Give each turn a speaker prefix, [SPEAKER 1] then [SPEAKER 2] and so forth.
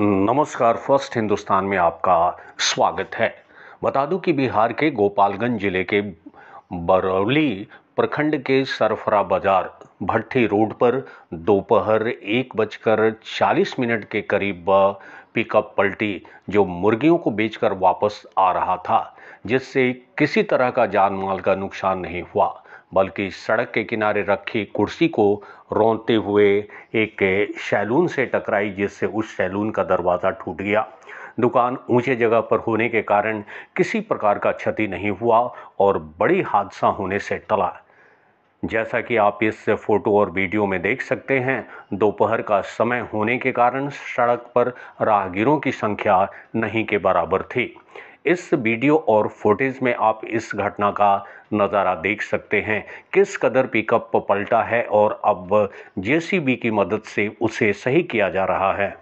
[SPEAKER 1] नमस्कार फर्स्ट हिंदुस्तान में आपका स्वागत है बता दूं कि बिहार के गोपालगंज जिले के बरौली प्रखंड के सरफरा बाजार भट्टी रोड पर दोपहर एक बजकर चालीस मिनट के करीब पिकअप पलटी जो मुर्गियों को बेचकर वापस आ रहा था जिससे किसी तरह का जान माल का नुकसान नहीं हुआ बल्कि सड़क के किनारे रखी कुर्सी को रोनते हुए एक शैलून से टकराई जिससे उस शैलून का दरवाज़ा टूट गया दुकान ऊंचे जगह पर होने के कारण किसी प्रकार का क्षति नहीं हुआ और बड़ी हादसा होने से टला जैसा कि आप इस फोटो और वीडियो में देख सकते हैं दोपहर का समय होने के कारण सड़क पर राहगीरों की संख्या नहीं के बराबर थी इस वीडियो और फोटेज में आप इस घटना का नज़ारा देख सकते हैं किस कदर पिकअप पलटा है और अब जेसीबी की मदद से उसे सही किया जा रहा है